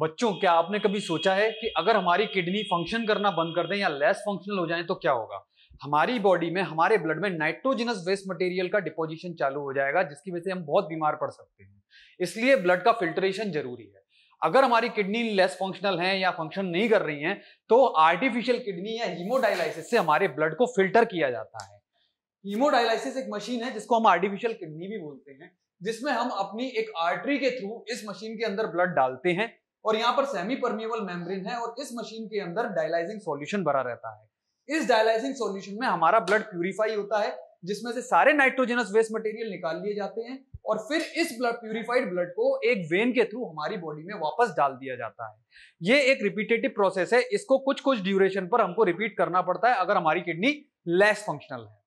बच्चों क्या आपने कभी सोचा है कि अगर हमारी किडनी फंक्शन करना बंद कर दें या लेस फंक्शनल हो जाए तो क्या होगा हमारी बॉडी में हमारे ब्लड में नाइट्रोजिनस वेस्ट मटेरियल का डिपोजिशन चालू हो जाएगा जिसकी वजह से हम बहुत बीमार पड़ सकते हैं इसलिए ब्लड का फिल्ट्रेशन जरूरी है अगर हमारी किडनी लेस फंक्शनल है या फंक्शन नहीं कर रही है तो आर्टिफिशियल किडनी या हीमोडायलाइसिस से हमारे ब्लड को फिल्टर किया जाता है हीमोडायलाइसिस एक मशीन है जिसको हम आर्टिफिशियल किडनी भी बोलते हैं जिसमें हम अपनी एक आर्टरी के थ्रू इस मशीन के अंदर ब्लड डालते हैं और यहाँ पर सेमी परमिएबल मेम्ब्रेन है और इस मशीन के अंदर डायलाइजिंग सॉल्यूशन भरा रहता है इस डायलाइजिंग सॉल्यूशन में हमारा ब्लड प्यूरिफाई होता है जिसमें से सारे नाइट्रोजनस वेस्ट मटेरियल निकाल लिए जाते हैं और फिर इस ब्लड प्यूरिफाइड ब्लड को एक वेन के थ्रू हमारी बॉडी में वापस डाल दिया जाता है ये एक रिपीटेटिव प्रोसेस है इसको कुछ कुछ ड्यूरेशन पर हमको रिपीट करना पड़ता है अगर हमारी किडनी लेस फंक्शनल है